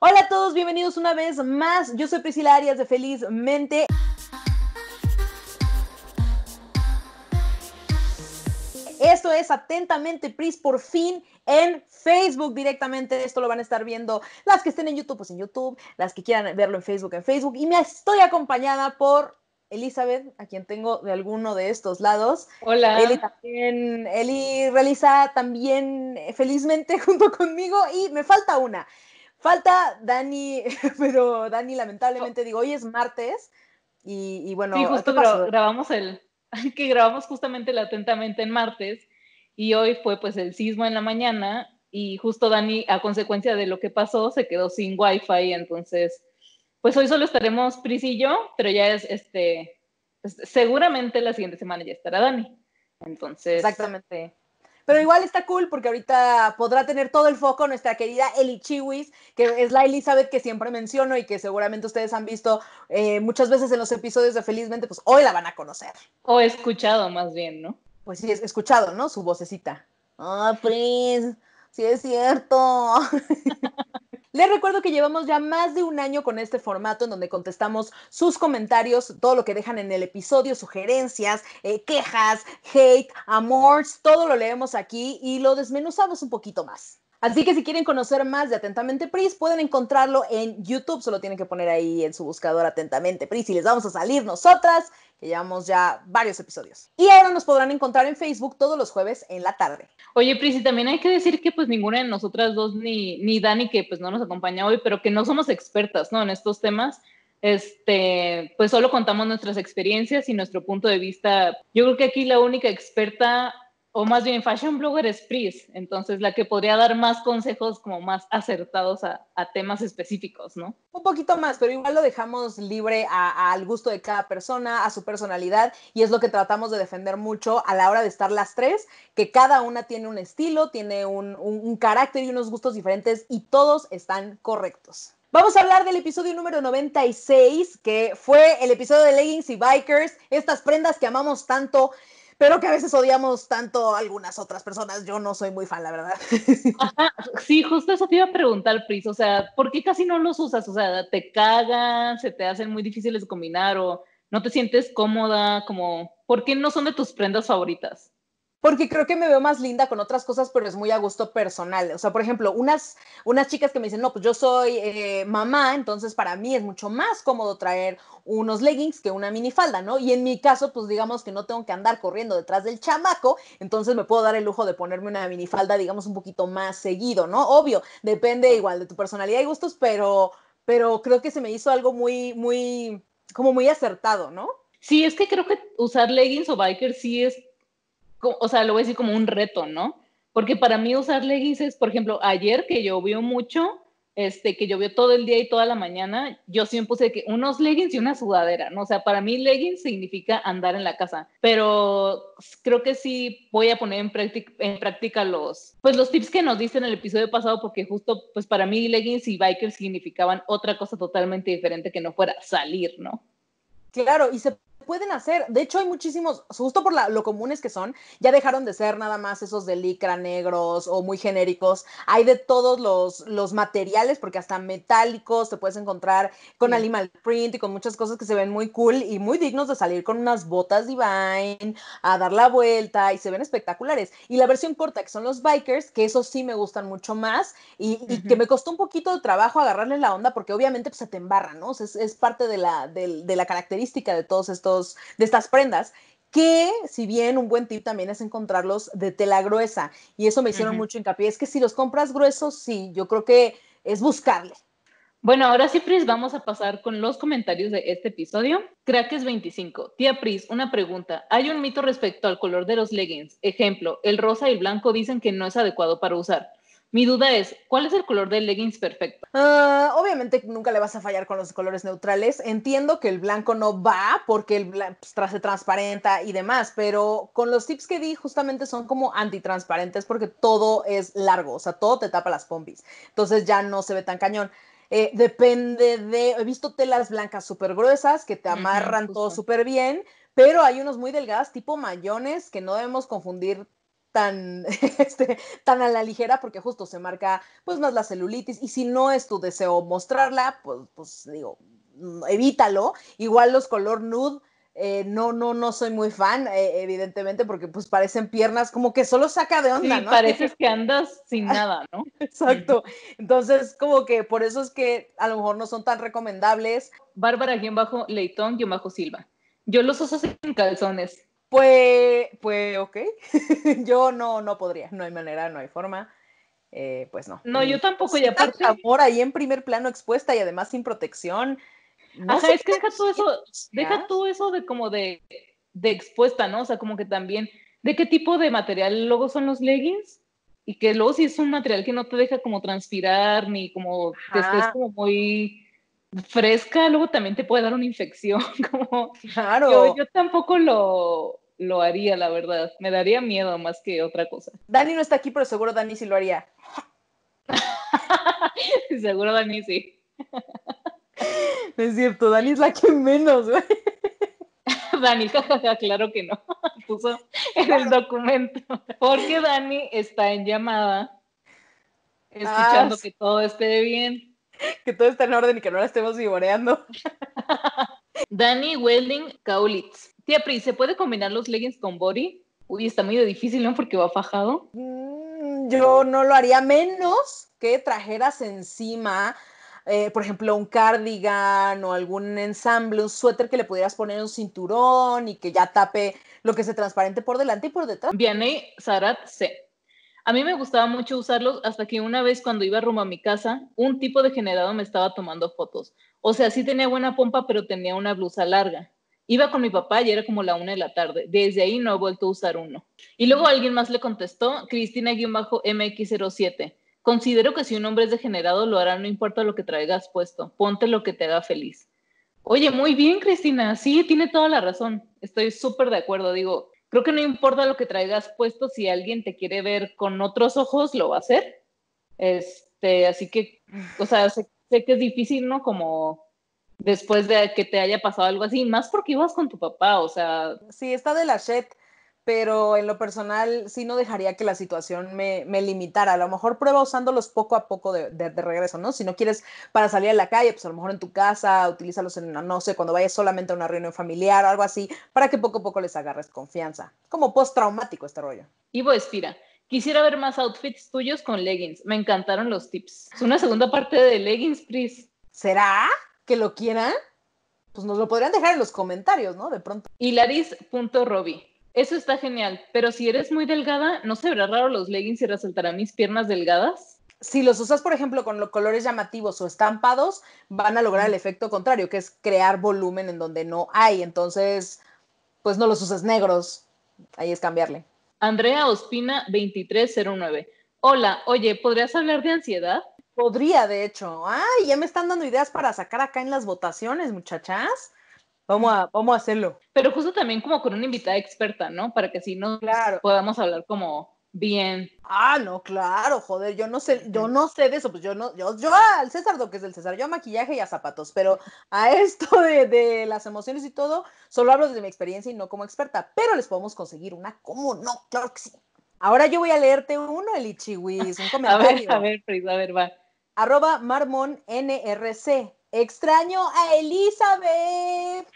Hola a todos, bienvenidos una vez más. Yo soy Priscila Arias de Felizmente. Esto es Atentamente Pris, por fin en Facebook directamente. Esto lo van a estar viendo las que estén en YouTube, pues en YouTube, las que quieran verlo en Facebook, en Facebook. Y me estoy acompañada por Elizabeth, a quien tengo de alguno de estos lados. Hola. Eli también, Eli realiza también eh, felizmente junto conmigo y me falta una. Falta Dani, pero Dani lamentablemente digo, hoy es martes y, bueno. Sí, justo grabamos el, que grabamos justamente latentamente en martes y hoy fue pues el sismo en la mañana y justo Dani a consecuencia de lo que pasó se quedó sin wifi, entonces pues hoy solo estaremos Pris y yo, pero ya es este, pues, seguramente la siguiente semana ya estará Dani. Entonces. Exactamente. Pero igual está cool porque ahorita podrá tener todo el foco nuestra querida Eli Chiwis, que es la Elizabeth que siempre menciono y que seguramente ustedes han visto eh, muchas veces en los episodios de Felizmente, pues hoy la van a conocer. O escuchado más bien, ¿no? Pues sí, escuchado, ¿no? Su vocecita. Ah, oh, pues. Si es cierto. Les recuerdo que llevamos ya más de un año con este formato en donde contestamos sus comentarios, todo lo que dejan en el episodio, sugerencias, eh, quejas, hate, amores, todo lo leemos aquí y lo desmenuzamos un poquito más. Así que si quieren conocer más de Atentamente Pris, pueden encontrarlo en YouTube, solo tienen que poner ahí en su buscador Atentamente Pris y les vamos a salir nosotras que llevamos ya varios episodios. Y ahora nos podrán encontrar en Facebook todos los jueves en la tarde. Oye, y también hay que decir que pues ninguna de nosotras dos, ni, ni Dani, que pues no nos acompaña hoy, pero que no somos expertas, ¿no? En estos temas. Este, pues solo contamos nuestras experiencias y nuestro punto de vista. Yo creo que aquí la única experta o más bien fashion blogger es entonces la que podría dar más consejos como más acertados a, temas específicos, ¿no? Un poquito más, pero igual lo dejamos libre al gusto de cada persona, a su personalidad, y es lo que tratamos de defender mucho a la hora de estar las tres, que cada una tiene un estilo, tiene un, un carácter y unos gustos diferentes y todos están correctos. Vamos a hablar del episodio número 96, que fue el episodio de Leggings y Bikers, estas prendas que amamos tanto pero que a veces odiamos tanto a algunas otras personas. Yo no soy muy fan, la verdad. sí, justo eso te iba a preguntar, Pris. O sea, ¿por qué casi no los usas? O sea, te cagan, se te hacen muy difíciles de combinar o no te sientes cómoda, como, ¿por qué no son de tus prendas favoritas? porque creo que me veo más linda con otras cosas, pero es muy a gusto personal. O sea, por ejemplo, unas, unas chicas que me dicen, no, pues yo soy eh, mamá, entonces para mí es mucho más cómodo traer unos leggings que una minifalda, ¿no? Y en mi caso, pues digamos que no tengo que andar corriendo detrás del chamaco, entonces me puedo dar el lujo de ponerme una minifalda, digamos, un poquito más seguido, ¿no? Obvio, depende igual de tu personalidad y gustos, pero, pero creo que se me hizo algo muy, muy, como muy acertado, ¿no? Sí, es que creo que usar leggings o bikers sí es o sea, lo voy a decir como un reto, ¿no? Porque para mí usar leggings es, por ejemplo, ayer que llovió mucho, este, que llovió todo el día y toda la mañana, yo siempre puse que unos leggings y una sudadera, ¿no? O sea, para mí leggings significa andar en la casa, pero creo que sí voy a poner en práctica, los, pues los tips que nos diste en el episodio pasado, porque justo, pues para mí leggings y bikers significaban otra cosa totalmente diferente que no fuera salir, ¿no? Claro, y se pueden hacer. De hecho, hay muchísimos, justo por lo comunes que son, ya dejaron de ser nada más esos de licra negros o muy genéricos. Hay de todos los, materiales, porque hasta metálicos te puedes encontrar con animal print y con muchas cosas que se ven muy cool y muy dignos de salir con unas botas divine a dar la vuelta y se ven espectaculares. Y la versión corta, que son los bikers, que eso sí me gustan mucho más y, que me costó un poquito de trabajo agarrarle la onda porque obviamente pues, se te embarran, ¿no? es, parte de la, de la característica de todos estos de estas prendas que si bien un buen tip también es encontrarlos de tela gruesa y eso me hicieron mucho hincapié, es que si los compras gruesos, sí, yo creo que es buscarle. Bueno, ahora sí, Pris, vamos a pasar con los comentarios de este episodio. es 25. Tía Pris, una pregunta. Hay un mito respecto al color de los leggings. Ejemplo, el rosa y el blanco dicen que no es adecuado para usar. Mi duda es, ¿cuál es el color del leggings perfecto? Ah, obviamente nunca le vas a fallar con los colores neutrales. Entiendo que el blanco no va porque el blanco pues, se transparenta y demás, pero con los tips que di justamente son como antitransparentes porque todo es largo, o sea, todo te tapa las pompis. Entonces ya no se ve tan cañón. Eh, depende de, he visto telas blancas súper gruesas que te amarran todo súper bien, pero hay unos muy delgadas tipo mayones que no debemos confundir tan, este, tan a la ligera porque justo se marca pues más la celulitis y si no es tu deseo mostrarla, pues, pues digo, mm, evítalo. Igual los color nude. Eh, no, no, no soy muy fan, eh, evidentemente, porque pues parecen piernas, como que solo saca de onda, Y Pareces que andas sin nada, ¿no? Exacto. Entonces, como que por eso es que a lo mejor no son tan recomendables. Bárbara, guión bajo Leitón, guión bajo Silva. Yo los uso sin calzones. Pues, pues, ok. yo no, no podría, no hay manera, no hay forma. Eh, pues no. No, yo tampoco. Y aparte. ahora ahí en primer plano expuesta y además sin protección. o Ajá, es que deja todo eso, deja todo eso de como de, expuesta, ¿no? O sea, como que también, ¿de qué tipo de material luego son los leggings? Y que luego si es un material que no te deja como transpirar ni como que estés como muy fresca, luego también te puede dar una infección. Como, claro. Yo, tampoco lo, haría, la verdad. Me daría miedo más que otra cosa. Dani no está aquí, pero seguro Dani sí lo haría. seguro Dani sí. es cierto, Dani es la que menos, Dani, claro que no. Puso en el documento. Porque Dani está en llamada, escuchando ah, que todo esté bien. que todo está en orden y que no la estemos vivoreando. Dani Welding Kaulitz. Tía Pri, ¿se puede combinar los leggings con body? Uy, está muy difícil, ¿no? Porque va fajado. Mm, yo no lo haría menos que trajeras encima eh, por ejemplo, un cardigan o algún ensamble, un suéter que le pudieras poner un cinturón y que ya tape lo que se transparente por delante y por detrás. Viene Sarat C. A mí me gustaba mucho usarlos hasta que una vez cuando iba rumbo a mi casa, un tipo de generado me estaba tomando fotos. O sea, sí tenía buena pompa, pero tenía una blusa larga. Iba con mi papá y era como la una de la tarde. Desde ahí no he vuelto a usar uno. Y luego alguien más le contestó, Cristina-MX07. Considero que si un hombre es degenerado, lo hará no importa lo que traigas puesto. Ponte lo que te haga feliz. Oye, muy bien, Cristina. Sí, tiene toda la razón. Estoy súper de acuerdo. Digo, creo que no importa lo que traigas puesto, si alguien te quiere ver con otros ojos, lo va a hacer. Este, así que, o sea, sé, que es difícil, ¿no? Como después de que te haya pasado algo así, más porque ibas con tu papá, o sea. Sí, está de la shit pero en lo personal sí no dejaría que la situación me, me limitara. A lo mejor prueba usándolos poco a poco de, regreso, ¿no? Si no quieres para salir a la calle, pues a lo mejor en tu casa, utilízalos en, una, no sé, cuando vayas solamente a una reunión familiar o algo así, para que poco a poco les agarres confianza. Como post este rollo. Ivo Espira. Quisiera ver más outfits tuyos con leggings. Me encantaron los tips. Es una segunda parte de leggings, please ¿Será que lo quieran? Pues nos lo podrían dejar en los comentarios, ¿no? De pronto. Hilaris.robi. Eso está genial, pero si eres muy delgada, ¿no se verá raro los leggings y resaltarán mis piernas delgadas? Si los usas, por ejemplo, con los colores llamativos o estampados, van a lograr el efecto contrario, que es crear volumen en donde no hay. Entonces, pues no los uses negros. Ahí es cambiarle. Andrea Ospina 2309. Hola, oye, ¿podrías hablar de ansiedad? Podría, de hecho. Ay, ya me están dando ideas para sacar acá en las votaciones, muchachas. Vamos a, hacerlo. Pero justo también como con una invitada experta, ¿no? Para que así no podamos hablar como bien. Ah, no, claro, joder, yo no sé, yo no sé de eso, pues yo no, yo, yo al César lo que es el César, yo a maquillaje y a zapatos, pero a esto de, las emociones y todo, solo hablo desde mi experiencia y no como experta, pero les podemos conseguir una, como, no? Claro que sí. Ahora yo voy a leerte uno, el Ichiwis, un comentario. a ver, a ver, a ver, va. Arroba marmonNRC. Extraño a Elizabeth.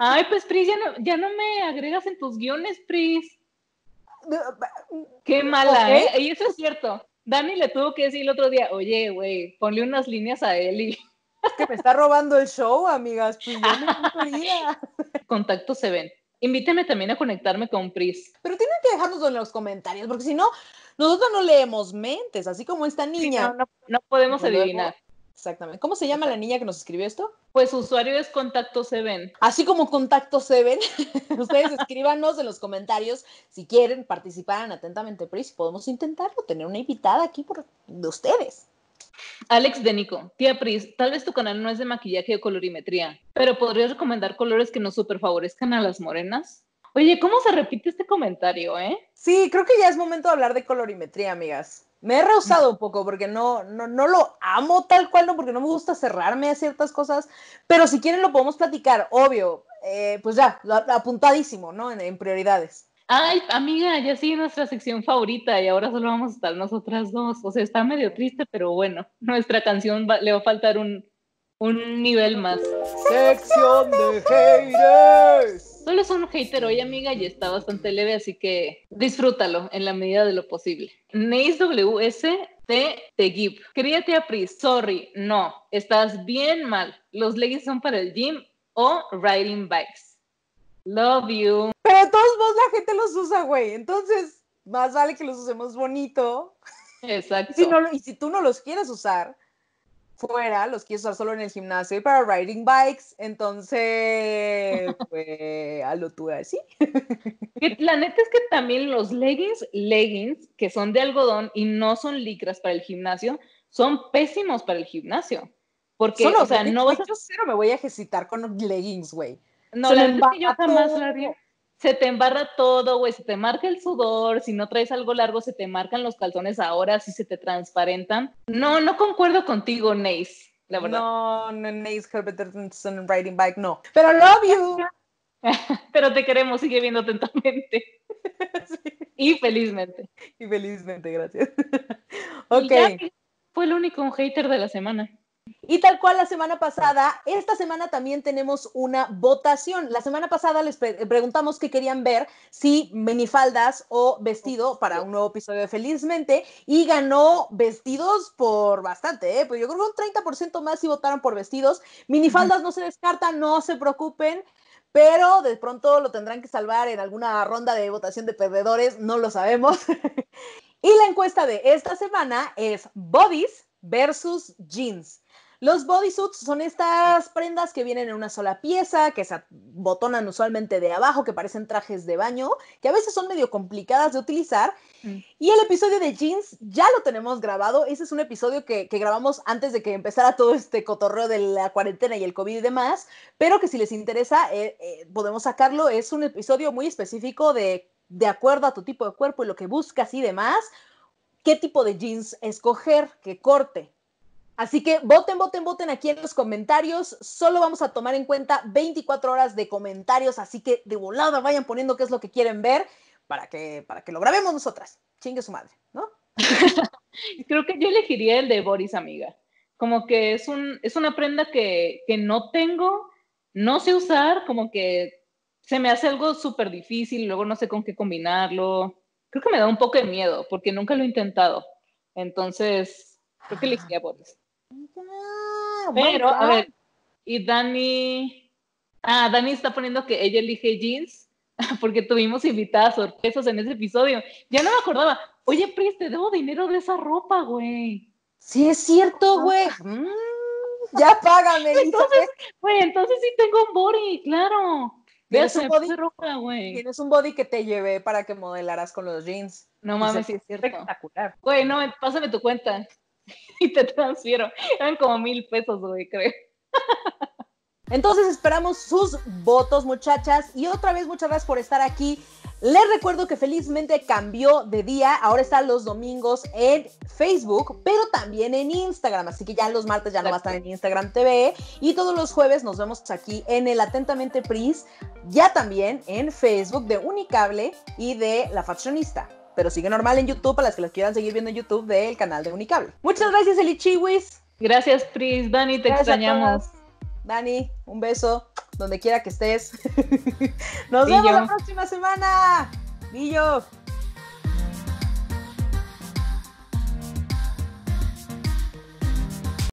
Ay, pues Pris, ya no, me agregas en tus guiones, Pris. Qué mala, ¿eh? Y eso es cierto. Dani le tuvo que decir el otro día, oye, güey, ponle unas líneas a Eli. Es que me está robando el show, amigas. Pues Contactos se ven. Invíteme también a conectarme con Pris. Pero tienen que dejarnos en los comentarios, porque si no, nosotros no leemos mentes, así como esta niña. no, podemos adivinar. Exactamente. ¿Cómo se llama la niña que nos escribió esto? Pues usuario es Contacto Seven. Así como Contacto Seven, ustedes escríbanos en los comentarios si quieren participar atentamente, Pris. Podemos intentarlo, tener una invitada aquí por, de ustedes. Alex de Nico, tía Pris, tal vez tu canal no es de maquillaje o colorimetría, pero ¿podrías recomendar colores que nos superfavorezcan favorezcan a las morenas? Oye, ¿cómo se repite este comentario, eh? Sí, creo que ya es momento de hablar de colorimetría, amigas. Me he rehusado un poco porque no, no, lo amo tal cual, porque no me gusta cerrarme a ciertas cosas, pero si quieren lo podemos platicar, obvio, eh, pues ya, apuntadísimo, ¿no? En, prioridades. Ay, amiga, ya sigue nuestra sección favorita y ahora solo vamos a estar nosotras dos. O sea, está medio triste, pero bueno, nuestra canción le va a faltar un, un nivel más. Sección de haters solo es un hater hoy, amiga, y está bastante leve, así que disfrútalo en la medida de lo posible. Neis WS te, give. Créate a Pris, sorry, no, estás bien mal. Los leggings son para el gym o riding bikes. Love you. Pero todos vos la gente los usa, güey. Entonces, más vale que los usemos bonito. Exacto. y si tú no los quieres usar, fuera, los quiero usar solo en el gimnasio y para riding bikes, entonces, pues, a ah, lo tuve así. La neta es que también los leggings, leggings, que son de algodón y no son licras para el gimnasio, son pésimos para el gimnasio. Porque, o sea, no vas a... Yo cero me voy a ejercitar con leggings, güey. No, la yo jamás la se te embarra todo, güey, se te marca el sudor, si no traes algo largo se te marcan los calzones ahora, si se te transparentan. No, no concuerdo contigo, Nace, la verdad. No, no, Nace Herberterson riding bike, no. Pero love you. Pero te queremos, sigue viendo atentamente. Y felizmente. Y felizmente, gracias. ok. fue el único hater de la semana. Y tal cual la semana pasada, esta semana también tenemos una votación. La semana pasada les preguntamos qué querían ver, si minifaldas o vestido para un nuevo episodio de Felizmente, y ganó vestidos por bastante, ¿eh? pues yo creo que un 30% más si votaron por vestidos. Minifaldas no se descartan, no se preocupen pero de pronto lo tendrán que salvar en alguna ronda de votación de perdedores, no lo sabemos. y la encuesta de esta semana es bodies versus jeans. Los bodysuits son estas prendas que vienen en una sola pieza, que se botonan usualmente de abajo, que parecen trajes de baño, que a veces son medio complicadas de utilizar. Mm. Y el episodio de jeans ya lo tenemos grabado. Ese es un episodio que, grabamos antes de que empezara todo este cotorreo de la cuarentena y el COVID y demás, pero que si les interesa eh, eh, podemos sacarlo. Es un episodio muy específico de, de acuerdo a tu tipo de cuerpo y lo que buscas y demás, qué tipo de jeans escoger, qué corte Así que voten, voten, voten aquí en los comentarios. Solo vamos a tomar en cuenta 24 horas de comentarios, así que de volada vayan poniendo qué es lo que quieren ver para que, para que lo grabemos nosotras. Chingue su madre, ¿no? Creo que yo elegiría el de Boris, amiga. Como que es, una prenda que, que no tengo, no sé usar, como que se me hace algo súper difícil, luego no sé con qué combinarlo. Creo que me da un poco de miedo porque nunca lo he intentado. Entonces, creo que ah. elegiría Boris. Oh Pero, a ver, y Dani, ah, Dani está poniendo que ella elige jeans porque tuvimos invitadas sorpresas en ese episodio. Ya no me acordaba. Oye, Pris, te debo dinero de esa ropa, güey. Sí, es cierto, güey. Mm, ya págame. Entonces, pues. güey, entonces sí tengo un body, claro. ¿Tienes un body, que te llevé para que modelaras con los jeans. No mames, es Espectacular. Güey, no, pásame tu cuenta. y te transfiero. Eran como mil pesos, güey, creo. Entonces esperamos sus votos, muchachas. Y otra vez, muchas gracias por estar aquí. Les recuerdo que felizmente cambió de día, ahora están los domingos en Facebook, pero también en Instagram, así que ya los martes ya no va a estar en Instagram TV y todos los jueves nos vemos aquí en el Atentamente Pris, ya también en Facebook de Unicable y de La Faccionista pero sigue normal en YouTube para las que los quieran seguir viendo en YouTube del canal de Unicable. Muchas gracias, Eli Chiwis. Gracias, Pris. Dani, te extrañamos. Dani, un beso, donde quiera que estés. Nos vemos la próxima semana. Billo.